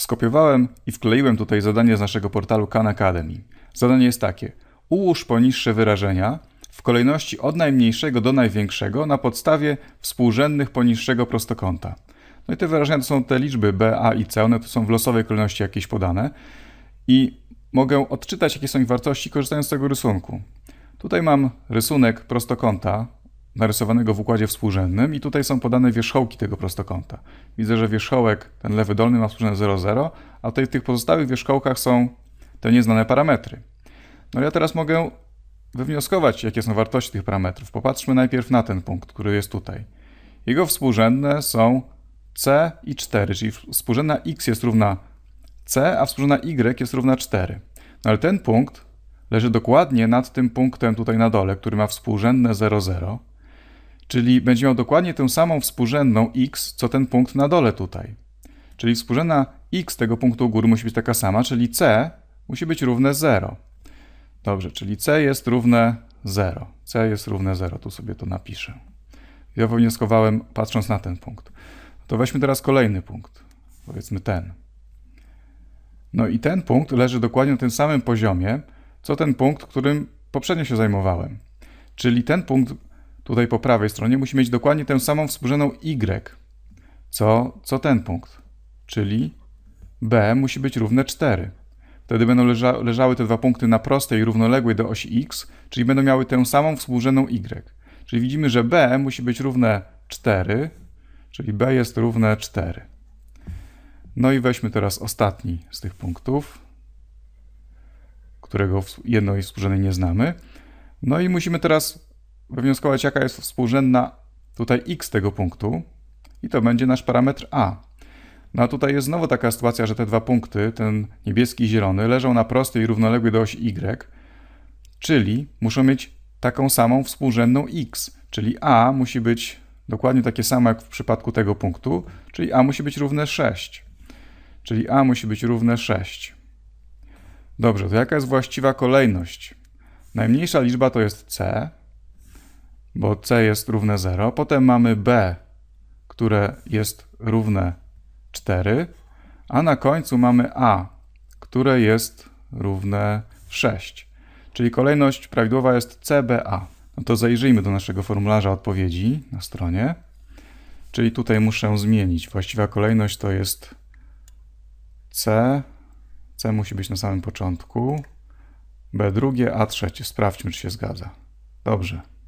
Skopiowałem i wkleiłem tutaj zadanie z naszego portalu Khan Academy. Zadanie jest takie. Ułóż poniższe wyrażenia w kolejności od najmniejszego do największego na podstawie współrzędnych poniższego prostokąta. No i te wyrażenia to są te liczby B, A i C, one to są w losowej kolejności jakieś podane i mogę odczytać jakie są ich wartości korzystając z tego rysunku. Tutaj mam rysunek prostokąta narysowanego w układzie współrzędnym i tutaj są podane wierzchołki tego prostokąta. Widzę, że wierzchołek, ten lewy dolny ma współrzędne 0, 0, a tutaj w tych pozostałych wierzchołkach są te nieznane parametry. No ja teraz mogę wywnioskować, jakie są wartości tych parametrów. Popatrzmy najpierw na ten punkt, który jest tutaj. Jego współrzędne są c i 4, czyli współrzędna x jest równa c, a współrzędna y jest równa 4. No ale ten punkt leży dokładnie nad tym punktem tutaj na dole, który ma współrzędne 0, 0. Czyli będzie miał dokładnie tę samą współrzędną x, co ten punkt na dole tutaj. Czyli współrzędna x tego punktu u góry musi być taka sama, czyli c musi być równe 0. Dobrze, czyli c jest równe 0. c jest równe 0, tu sobie to napiszę. Ja wnioskowałem patrząc na ten punkt. To weźmy teraz kolejny punkt, powiedzmy ten. No i ten punkt leży dokładnie na tym samym poziomie, co ten punkt, którym poprzednio się zajmowałem. Czyli ten punkt tutaj po prawej stronie, musi mieć dokładnie tę samą współrzędną y, co, co ten punkt, czyli b musi być równe 4. Wtedy będą leża leżały te dwa punkty na prostej równoległej do osi x, czyli będą miały tę samą współrzędną y. Czyli widzimy, że b musi być równe 4, czyli b jest równe 4. No i weźmy teraz ostatni z tych punktów, którego jedno i współrzędnej nie znamy. No i musimy teraz wywnioskować, jaka jest współrzędna tutaj x tego punktu i to będzie nasz parametr a. No a tutaj jest znowu taka sytuacja, że te dwa punkty, ten niebieski i zielony, leżą na prostej równoległej do osi y, czyli muszą mieć taką samą współrzędną x, czyli a musi być dokładnie takie samo jak w przypadku tego punktu, czyli a musi być równe 6. Czyli a musi być równe 6. Dobrze, to jaka jest właściwa kolejność? Najmniejsza liczba to jest c, bo c jest równe 0. Potem mamy b, które jest równe 4. A na końcu mamy a, które jest równe 6. Czyli kolejność prawidłowa jest CBA. No to zajrzyjmy do naszego formularza odpowiedzi na stronie. Czyli tutaj muszę zmienić. Właściwa kolejność to jest C. C musi być na samym początku. B drugie, A trzecie. Sprawdźmy, czy się zgadza. Dobrze.